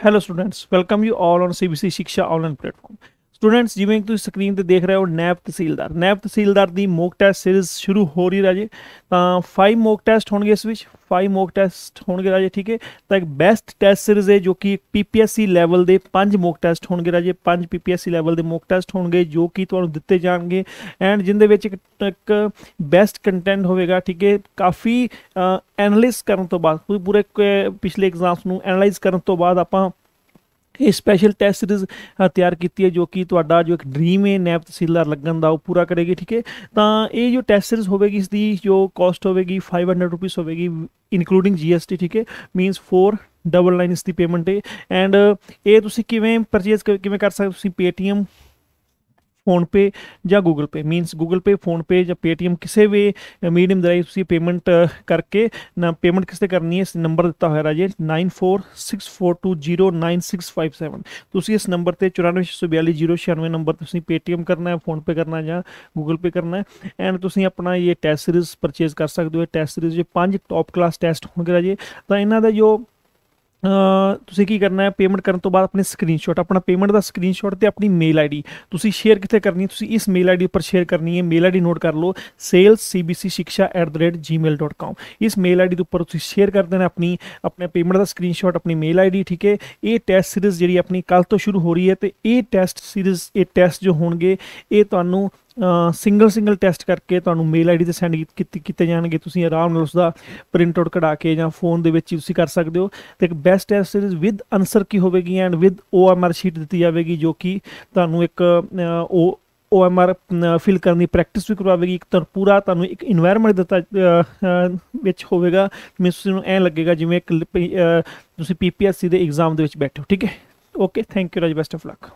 Hello students, welcome you all on CBC Shiksha online platform. Students ਜਿਵੇਂ ਤੁਸੀਂ screen ਤੇ ਦੇਖ ਰਹੇ ਹੋ ਨੈਪ ਤਹਿਸੀਲਦਾਰ ਨੈਪ ਤਹਿਸੀਲਦਾਰ ਦੀ ਮੋਕ ਟੈਸਟ ਸੀਰੀਜ਼ ਸ਼ੁਰੂ ਹੋ ਰਹੀ ਰਾਜੇ ਤਾਂ 5 ਮੋਕ ਟੈਸਟ ਹੋਣਗੇ ਇਸ ਵਿੱਚ 5 ਮੋਕ ਟੈਸਟ ਹੋਣਗੇ ਰਾਜੇ ਠੀਕ ਹੈ ਤਾਂ ਇੱਕ ਬੈਸਟ ਟੈਸਟ ਸੀਰੀਜ਼ ਹੈ ਜੋ ਕਿ ਪੀਪੀਐਸਸੀ ਲੈਵਲ ਦੇ 5 ਮੋਕ ਟੈਸਟ ਹੋਣਗੇ ਰਾਜੇ 5 ਪੀਪੀਐਸਸੀ ਲੈਵਲ ਦੇ ਮੋਕ ਟੈਸਟ ਹੋਣਗੇ ਜੋ ਕਿ ਤੁਹਾਨੂੰ ਦਿੱਤੇ ਜਾਣਗੇ ਐਂਡ ਜਿੰਦੇ ਵਿੱਚ ਇੱਕ ਬੈਸਟ ਕੰਟੈਂਟ ਹੋਵੇਗਾ ਠੀਕ ਹੈ ਕਾਫੀ ਐਨਾਲਿਸਿਸ ਕਰਨ ਤੋਂ ਬਾਅਦ ਪੂਰੇ ਪਿਛਲੇ ਐਗਜ਼ਾਮਸ ਨੂੰ ਐਨਾਲਾਈਜ਼ ਕਰਨ ਤੋਂ ਬਾਅਦ ਆਪਾਂ ਇਹ ਸਪੈਸ਼ਲ ਟੈਸਟ ਸੀਰੀਜ਼ ਤਿਆਰ ਕੀਤੀ ਹੈ ਜੋ ਕਿ ਤੁਹਾਡਾ ਜੋ ਇੱਕ ਡ੍ਰੀਮ ਹੈ ਨੈਪ ਤਹਿਸੀਲਦਾਰ ਲੱਗਣ ਦਾ ਉਹ ਪੂਰਾ ਕਰੇਗੀ ਠੀਕ ਹੈ ਤਾਂ ਇਹ ਜੋ ਟੈਸਟ ਸੀਰੀਜ਼ ਹੋਵੇਗੀ ਇਸ ਦੀ ਜੋ ਕਾਸਟ ਹੋਵੇਗੀ 500 ਰੁਪਏ ਹੋਵੇਗੀ ਇਨਕਲੂਡਿੰਗ ਜੀਐਸਟੀ ਠੀਕ ਹੈ ਮੀਨਸ 4 ਡਬਲ ਲਾਈਨ ਇਸ ਦੀ ਪੇਮੈਂਟ ਹੈ ਐਂਡ ਇਹ ਤੁਸੀਂ ਕਿਵੇਂ ਪਰਚੇਸ ਕਿਵੇਂ ਕਰ ਸਕਦੇ ਤੁਸੀਂ Paytm ਫੋਨ ਪੇ ਜਾਂ Google Pay means Google Pay PhonePe ਜਾਂ ਪੇਟੀਐਮ ਕਿਸੇ ਵੀ ਮੀਡੀਅਮ ਦੇ ਰਾਹੀਂ ਤੁਸੀਂ ਪੇਮੈਂਟ ਕਰਕੇ ਨਾ ਪੇਮੈਂਟ ਕਿਸ ਤੇ ਕਰਨੀ ਹੈ ਇਸ ਨੰਬਰ ਦਿੱਤਾ ਹੋਇਆ ਰਾਜੇ 9464209657 ਤੁਸੀਂ ਇਸ ਨੰਬਰ ਤੇ 94424096 ਨੰਬਰ ਤੁਸੀਂ ਪੇਟੀਐਮ ਕਰਨਾ ਹੈ ਫੋਨ ਪੇ ਕਰਨਾ ਜਾਂ ਗੂਗਲ ਪੇ ਕਰਨਾ ਹੈ ਐਂਡ ਤੁਸੀਂ ਆਪਣਾ ਇਹ ਟੈਸਟ ਸੀਰੀਜ਼ ਪਰਚੇਸ ਕਰ ਸਕਦੇ ਹੋ ਇਹ ਟੈਸਟ ਸੀਰੀਜ਼ ਦੇ ਪੰਜ ਟੌਪ ਕਲਾਸ ਟੈਸਟ ਹੋਣਗੇ ਰਾਜੇ ਤਾਂ ਇਹਨਾਂ ਦਾ ਜੋ ਤੁਸੀਂ ਕੀ ਕਰਨਾ ਹੈ ਪੇਮੈਂਟ ਕਰਨ ਤੋਂ ਬਾਅਦ ਆਪਣੇ ਸਕਰੀਨਸ਼ਾਟ ਆਪਣਾ ਪੇਮੈਂਟ ਦਾ ਸਕਰੀਨਸ਼ਾਟ ਤੇ ਆਪਣੀ ਮੇਲ ਆਈਡੀ ਤੁਸੀਂ ਸ਼ੇਅਰ ਕਿੱਥੇ ਕਰਨੀ ਹੈ ਤੁਸੀਂ ਇਸ ਮੇਲ ਆਈਡੀ ਉੱਪਰ ਸ਼ੇਅਰ ਕਰਨੀ ਹੈ ਮੇਲ ਆਈਡੀ ਨੋਟ ਕਰ ਲਓ salescbcshiksha@gmail.com ਇਸ ਮੇਲ ਆਈਡੀ ਦੇ ਉੱਪਰ ਤੁਸੀਂ ਸ਼ੇਅਰ ਕਰ ਦੇਣਾ ਆਪਣੀ ਆਪਣੇ ਪੇਮੈਂਟ ਦਾ ਸਕਰੀਨਸ਼ਾਟ ਆਪਣੀ ਮੇਲ ਆਈਡੀ ਠੀਕ ਹੈ ਇਹ ਟੈਸਟ ਸੀਰੀਜ਼ ਜਿਹੜੀ ਆਪਣੀ ਕੱਲ ਤੋਂ ਸ਼ੁਰੂ ਹੋ ਰਹੀ ਹੈ ਤੇ ਇਹ ਟੈਸਟ ਸੀਰੀਜ਼ ਇਹ ਟੈਸਟ ਜੋ ਹੋਣਗੇ ਇਹ ਤੁਹਾਨੂੰ ਸਿੰਗਲ ਸਿੰਗਲ ਟੈਸਟ ਕਰਕੇ ਤੁਹਾਨੂੰ ਮੇਲ ਆਈਡੀ ਤੇ ਸੈਂਡ ਕੀਤੀ ਕੀਤੇ ਜਾਣਗੇ ਤੁਸੀਂ ਆਰਾਮ ਨਾਲ ਉਸ ਦਾ ਪ੍ਰਿੰਟ ਆਊਟ ਕਢਾ ਕੇ ਜਾਂ ਫੋਨ ਦੇ ਵਿੱਚ ਹੀ ਤੁਸੀਂ ਕਰ ਸਕਦੇ ਹੋ ਤੇ ਇੱਕ best test series with answer ਕੀ ਹੋਵੇਗੀ ਐਂਡ ਵਿਦ OMR ਸ਼ੀਟ ਦਿੱਤੀ ਜਾਵੇਗੀ ਜੋ ਕਿ ਤੁਹਾਨੂੰ ਇੱਕ ਉਹ OMR ਫਿਲ ਕਰਨ ਦੀ ਪ੍ਰੈਕਟਿਸ ਵੀ ਕਰਵਾਵੇਗੀ ਇੱਕ ਤਰ ਪੂਰਾ ਤੁਹਾਨੂੰ ਇੱਕ এনवायरमेंट ਦਿੱਤਾ ਵਿੱਚ ਹੋਵੇਗਾ ਮੈਨੂੰ ਤੁਹਾਨੂੰ ਐ ਲੱਗੇਗਾ ਜਿਵੇਂ ਇੱਕ ਤੁਸੀਂ ਪੀਪੀਐਸਸੀ ਦੇ ਐਗਜ਼ਾਮ ਦੇ ਵਿੱਚ ਬੈਠੇ ਹੋ ਠੀਕ ਹੈ okay thank you Raj best of luck